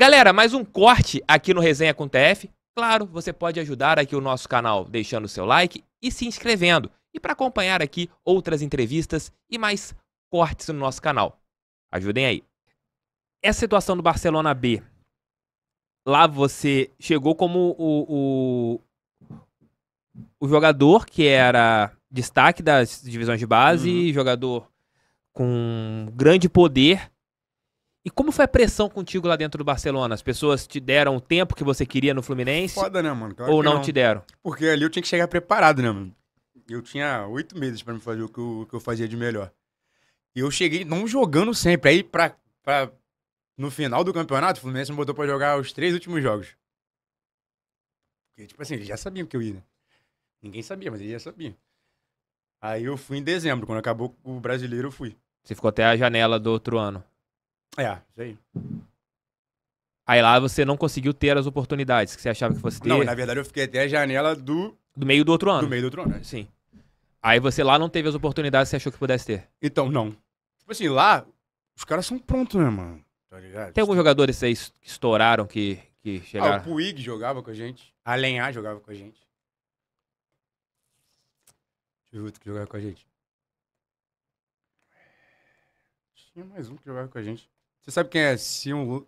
Galera, mais um corte aqui no Resenha com TF. Claro, você pode ajudar aqui o nosso canal deixando o seu like e se inscrevendo. E para acompanhar aqui outras entrevistas e mais cortes no nosso canal. Ajudem aí. Essa situação do Barcelona B, lá você chegou como o, o, o jogador que era destaque das divisões de base, uhum. jogador com grande poder e como foi a pressão contigo lá dentro do Barcelona? As pessoas te deram o tempo que você queria no Fluminense? Foda, né, mano? Claro ou não, não, te deram? Porque ali eu tinha que chegar preparado, né, mano? Eu tinha oito meses para me fazer o que, eu, o que eu fazia de melhor. E eu cheguei não jogando sempre. Aí, pra, pra, no final do campeonato, o Fluminense me botou pra jogar os três últimos jogos. Porque, tipo assim, eles já sabiam que eu ia, né? Ninguém sabia, mas eles já sabiam. Aí eu fui em dezembro, quando acabou o brasileiro, eu fui. Você ficou até a janela do outro ano? É, isso aí. Aí lá você não conseguiu ter as oportunidades que você achava que fosse ter. Não, na verdade eu fiquei até a janela do. Do meio do outro ano. Do meio do outro ano. É, sim. Aí você lá não teve as oportunidades que você achou que pudesse ter. Então, não. Tipo assim, lá, os caras são prontos, né, mano? Tá ligado? Tem alguns jogadores aí que estouraram, que, que chegaram. Ah, o Puig jogava com a gente. A Lenha jogava com a gente. Deixa eu outro que jogava com a gente. Tinha mais um que jogava com a gente. Você sabe quem é Seon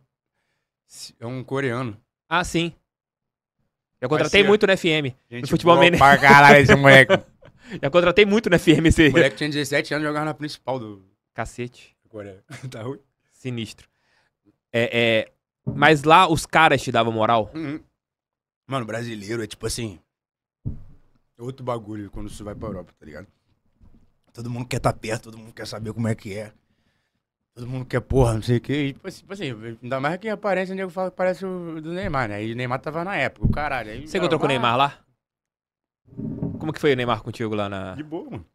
É um coreano. Ah, sim. Eu contratei muito no FM. Gente, no futebol pra caralho esse moleque. Já contratei muito no FM esse. O moleque tinha 17 anos e jogava na principal do. Cacete. Agora tá ruim. Sinistro. É, é... Mas lá os caras te davam moral? Uhum. Mano, brasileiro é tipo assim. Outro bagulho quando você vai pra Europa, tá ligado? Todo mundo quer estar tá perto, todo mundo quer saber como é que é todo mundo quer porra, não sei o quê. E, tipo assim, tipo assim ainda mais que a aparência, o nego fala que parece o do Neymar, né? E o Neymar tava na época, o caralho. Aí, Você encontrou com o Neymar ah. lá? Como que foi o Neymar contigo lá na. De boa, mano.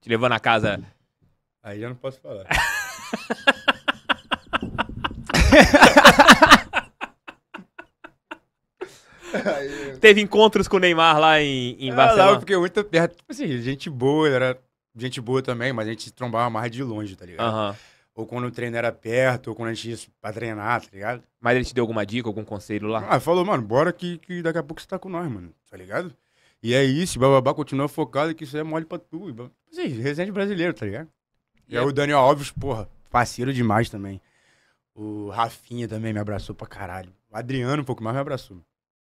Te levou na casa. Aí já não posso falar. Teve encontros com o Neymar lá em, em é, Barcelona? Lá eu fiquei muito perto. Tipo assim, gente boa, era gente boa também, mas a gente trombava mais de longe, tá ligado? Aham. Uhum. Ou quando o treino era perto, ou quando a gente ia pra treinar, tá ligado? Mas ele te deu alguma dica, algum conselho lá? Ah, falou, mano, bora que, que daqui a pouco você tá com nós, mano, tá ligado? E é isso, bababá, continua focado que isso é mole pra tu. Tipo Sim, resende brasileiro, tá ligado? E, aí é... o Daniel Alves, porra, parceiro demais também. O Rafinha também me abraçou pra caralho. O Adriano, um pouco mais, me abraçou.